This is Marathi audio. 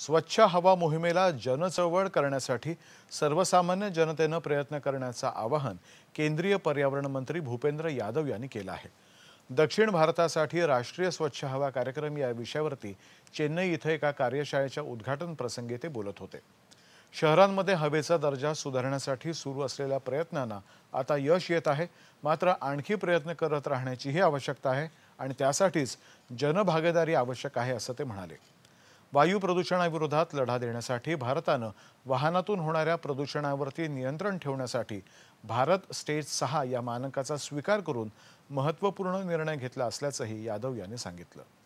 स्वच्छ हवा मोहिमेला जनचळवळ करण्यासाठी सर्वसामान्य जनतेनं प्रयत्न करण्याचं आवाहन केंद्रीय पर्यावरण मंत्री भूपेंद्र यादव यांनी केलं आहे दक्षिण भारतासाठी राष्ट्रीय स्वच्छ हवा कार्यक्रम या विषयावरती चेन्नई इथं एका कार्यशाळेच्या उद्घाटन प्रसंगी ते बोलत होते शहरांमध्ये हवेचा दर्जा सुधारण्यासाठी सुरू असलेल्या प्रयत्नांना आता यश येत आहे मात्र आणखी प्रयत्न करत राहण्याचीही आवश्यकता आहे आणि त्यासाठीच जनभागीदारी आवश्यक आहे असं ते म्हणाले वायू प्रदूषणाविरोधात लढा देण्यासाठी भारतानं वाहनातून होणाऱ्या प्रदूषणावरती नियंत्रण ठेवण्यासाठी भारत स्टेज सहा या मानकाचा स्वीकार करून महत्त्वपूर्ण निर्णय घेतला असल्याचंही यादव यांनी सांगितलं